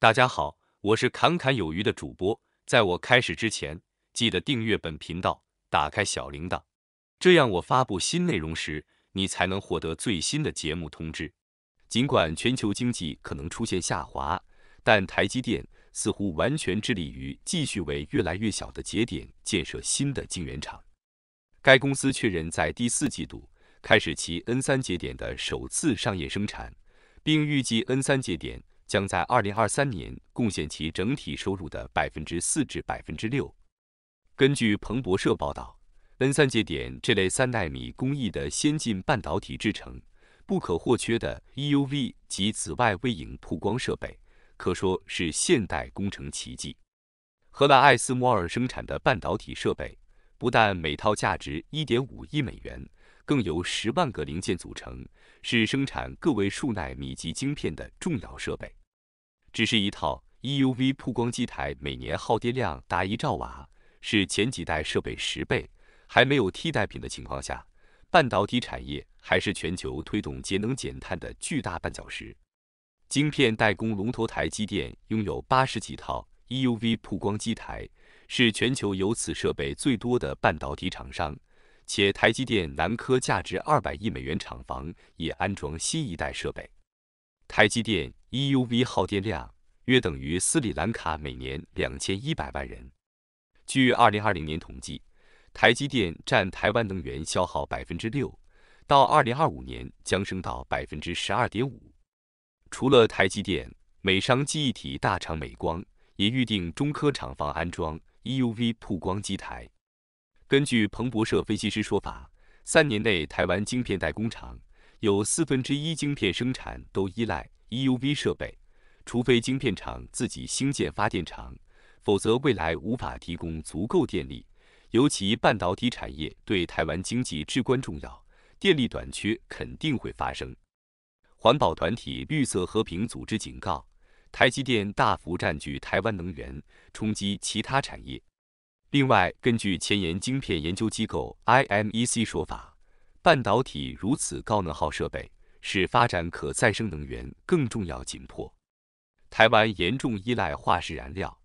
大家好，我是侃侃有余的主播。在我开始之前，记得订阅本频道，打开小铃铛，这样我发布新内容时，你才能获得最新的节目通知。尽管全球经济可能出现下滑，但台积电似乎完全致力于继续为越来越小的节点建设新的晶圆厂。该公司确认在第四季度开始其 N 三节点的首次商业生产，并预计 N 三节点。将在二零二三年贡献其整体收入的百分之四至百分之六。根据彭博社报道，N 三节点这类三纳米工艺的先进半导体制成，不可或缺的 EUV 及紫外微影曝光设备，可说是现代工程奇迹。荷兰爱斯摩尔生产的半导体设备，不但每套价值一点五亿美元，更由十万个零件组成。是生产各位数纳米级晶片的重要设备，只是一套 EUV 曝光机台每年耗电量达一兆瓦，是前几代设备十倍，还没有替代品的情况下，半导体产业还是全球推动节能减碳的巨大绊脚石。晶片代工龙头台积电拥有八十几套 EUV 曝光机台，是全球有此设备最多的半导体厂商。且台积电南科价值二百亿美元厂房也安装新一代设备。台积电 EUV 耗电量约等于斯里兰卡每年两千一百万人。据二零二零年统计，台积电占台湾能源消耗百分之六，到二零二五年将升到百分之十二点五。除了台积电，美商记忆体大厂美光也预定中科厂房安装 EUV 曝光机台。根据彭博社分析师说法，三年内台湾晶片代工厂有四分之一晶片生产都依赖 EUV 设备，除非晶片厂自己兴建发电厂，否则未来无法提供足够电力。尤其半导体产业对台湾经济至关重要，电力短缺肯定会发生。环保团体绿色和平组织警告，台积电大幅占据台湾能源，冲击其他产业。另外，根据前沿晶片研究机构 IMEC 说法，半导体如此高能耗设备，是发展可再生能源更重要紧迫。台湾严重依赖化石燃料。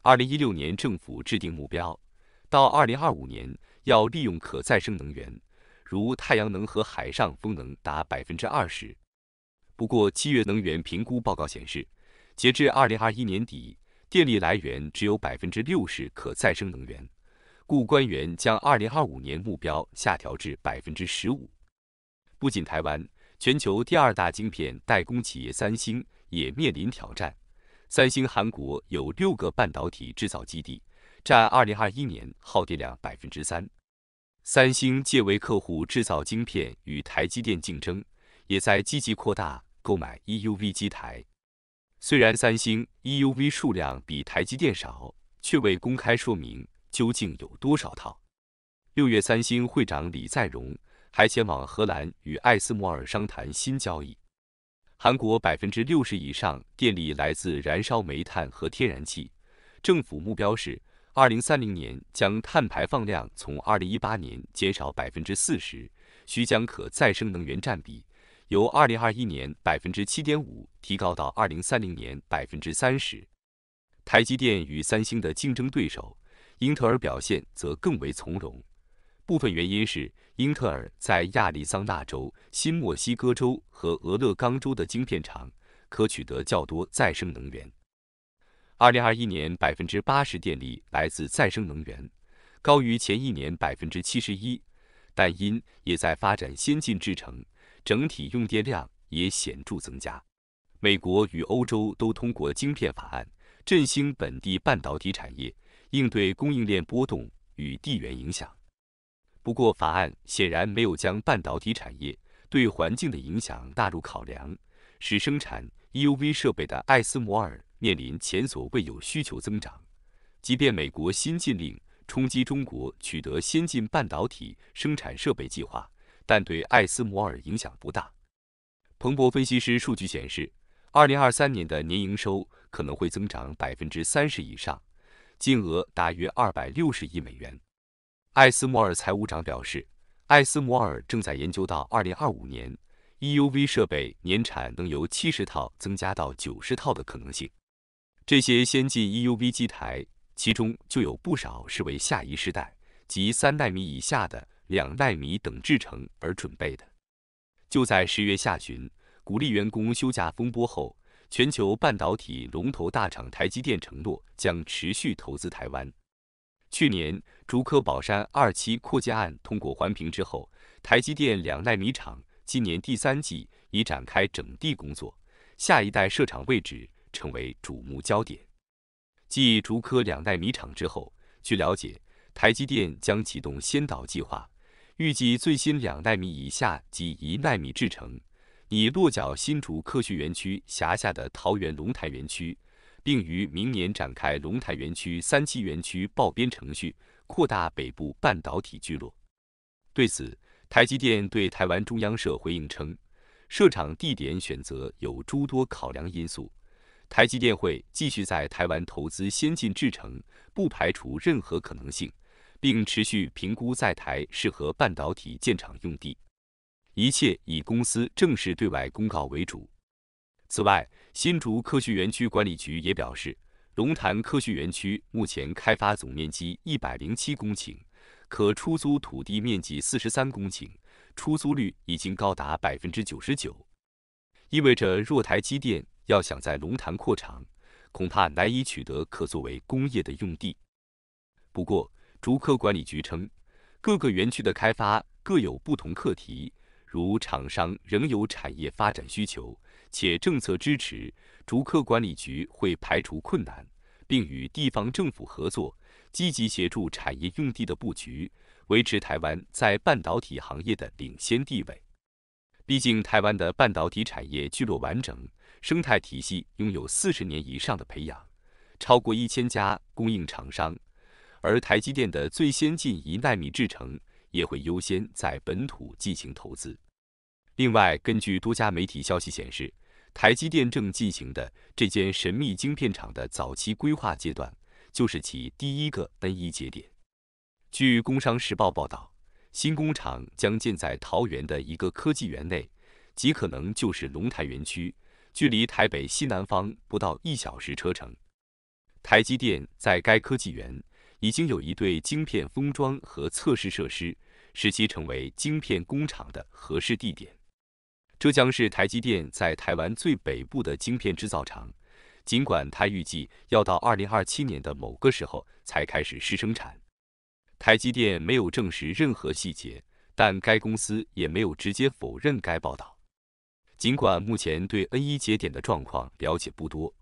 二零一六年政府制定目标，到二零二五年要利用可再生能源，如太阳能和海上风能达百分之二十。不过，七月能源评估报告显示，截至二零二一年底。电力来源只有百分之六十可再生能源，故官员将二零二五年目标下调至百分之十五。不仅台湾，全球第二大晶片代工企业三星也面临挑战。三星韩国有六个半导体制造基地，占二零二一年耗电量百分之三。三星借为客户制造晶片与台积电竞争，也在积极扩大购买 EUV 机台。虽然三星 EUV 数量比台积电少，却未公开说明究竟有多少套。六月，三星会长李在镕还前往荷兰与艾斯摩尔商谈新交易。韩国百分之六十以上电力来自燃烧煤炭和天然气，政府目标是二零三零年将碳排放量从二零一八年减少百分之四十，需将可再生能源占比。由二零二一年百分之七点五提高到二零三零年百分之三十。台积电与三星的竞争对手英特尔表现则更为从容，部分原因是英特尔在亚利桑那州、新墨西哥州和俄勒冈州的晶片厂可取得较多再生能源。二零二一年百分之八十电力来自再生能源，高于前一年百分之七十一，但因也在发展先进制成。整体用电量也显著增加。美国与欧洲都通过晶片法案振兴本地半导体产业，应对供应链波动与地缘影响。不过，法案显然没有将半导体产业对环境的影响纳入考量，使生产 EUV 设备的艾斯摩尔面临前所未有需求增长。即便美国新禁令冲击中国取得先进半导体生产设备计划。但对艾斯摩尔影响不大。彭博分析师数据显示，2023年的年营收可能会增长30%以上，金额达约260亿美元。艾斯摩尔财务长表示，艾斯摩尔正在研究到2025年 EUV 设备年产能由70套增加到90套的可能性。这些先进 EUV 机台，其中就有不少是为下一世代及三纳米以下的。两纳米等制程而准备的。就在十月下旬，鼓励员工休假风波后，全球半导体龙头大厂台积电承诺将持续投资台湾。去年竹科宝山二期扩建案通过环评之后，台积电两纳米厂今年第三季已展开整地工作，下一代设厂位置成为瞩目焦点。继竹科两纳米厂之后，据了解，台积电将启动先导计划。预计最新两纳米以下及一纳米制程已落脚新竹科学园区辖下的桃园龙潭园区，并于明年展开龙潭园区三期园区报编程序，扩大北部半导体聚落。对此，台积电对台湾中央社回应称，设厂地点选择有诸多考量因素，台积电会继续在台湾投资先进制程，不排除任何可能性。并持续评估在台适合半导体建厂用地，一切以公司正式对外公告为主。此外，新竹科学园区管理局也表示，龙潭科学园区目前开发总面积一百零七公顷，可出租土地面积四十三公顷，出租率已经高达百分之九十九，意味着若台积电要想在龙潭扩厂，恐怕难以取得可作为工业的用地。不过，竹科管理局称，各个园区的开发各有不同课题，如厂商仍有产业发展需求，且政策支持，竹科管理局会排除困难，并与地方政府合作，积极协助产业用地的布局，维持台湾在半导体行业的领先地位。毕竟，台湾的半导体产业聚落完整，生态体系拥有四十年以上的培养，超过一千家供应厂商。而台积电的最先进一纳米制程也会优先在本土进行投资。另外，根据多家媒体消息显示，台积电正进行的这间神秘晶片厂的早期规划阶段，就是其第一个 N 一节点。据《工商时报》报道，新工厂将建在桃园的一个科技园内，极可能就是龙潭园区，距离台北西南方不到一小时车程。台积电在该科技园。已经有一对晶片封装和测试设施，使其成为晶片工厂的合适地点。这将是台积电在台湾最北部的晶片制造厂，尽管它预计要到二零二七年的某个时候才开始试生产。台积电没有证实任何细节，但该公司也没有直接否认该报道。尽管目前对 N 一节点的状况了解不多，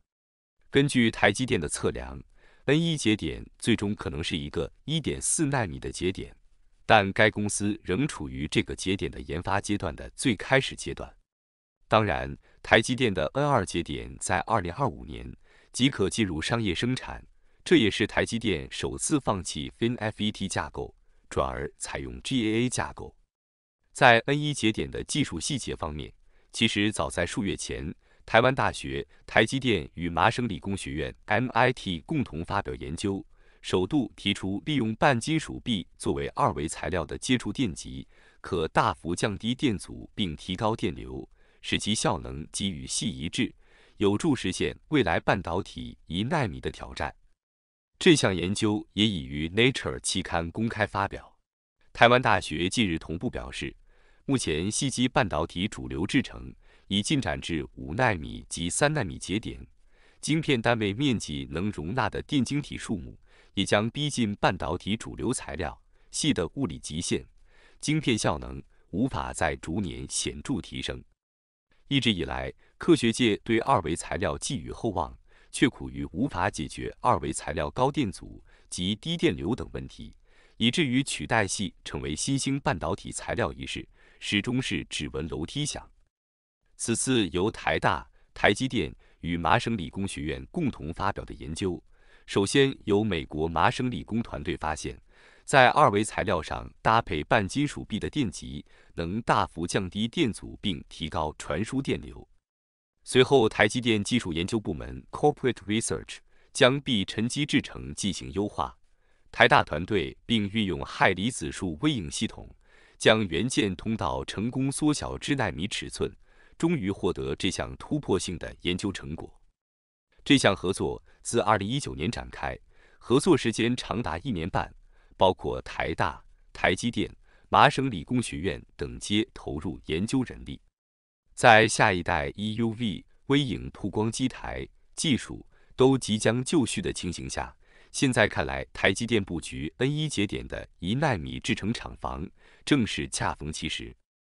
根据台积电的测量。N 一节点最终可能是一个1.4纳米的节点，但该公司仍处于这个节点的研发阶段的最开始阶段。当然，台积电的 N 二节点在2025年即可进入商业生产，这也是台积电首次放弃 FinFET 架构，转而采用 GAA 架构。在 N 一节点的技术细节方面，其实早在数月前。台湾大学、台积电与麻省理工学院 （MIT） 共同发表研究，首度提出利用半金属铋作为二维材料的接触电极，可大幅降低电阻并提高电流，使其效能给予系一致，有助实现未来半导体一纳米的挑战。这项研究也已于《Nature》期刊公开发表。台湾大学近日同步表示，目前系基半导体主流制成。已进展至五纳米及三纳米节点，晶片单位面积能容纳的电晶体数目也将逼近半导体主流材料系的物理极限，晶片效能无法在逐年显著提升。一直以来，科学界对二维材料寄予厚望，却苦于无法解决二维材料高电阻及低电流等问题，以至于取代系成为新兴半导体材料一事，始终是只闻楼梯响。此次由台大、台积电与麻省理工学院共同发表的研究，首先由美国麻省理工团队发现，在二维材料上搭配半金属壁的电极，能大幅降低电阻并提高传输电流。随后，台积电技术研究部门 （Corporate Research） 将壁沉积制成进行优化，台大团队并运用氦离子束微影系统，将元件通道成功缩小至纳米尺寸。终于获得这项突破性的研究成果。这项合作自2019年展开，合作时间长达一年半，包括台大、台积电、麻省理工学院等皆投入研究人力。在下一代 EUV 微影曝光机台技术都即将就绪的情形下，现在看来，台积电布局 N1 节点的一纳米制程厂房正是恰逢其时。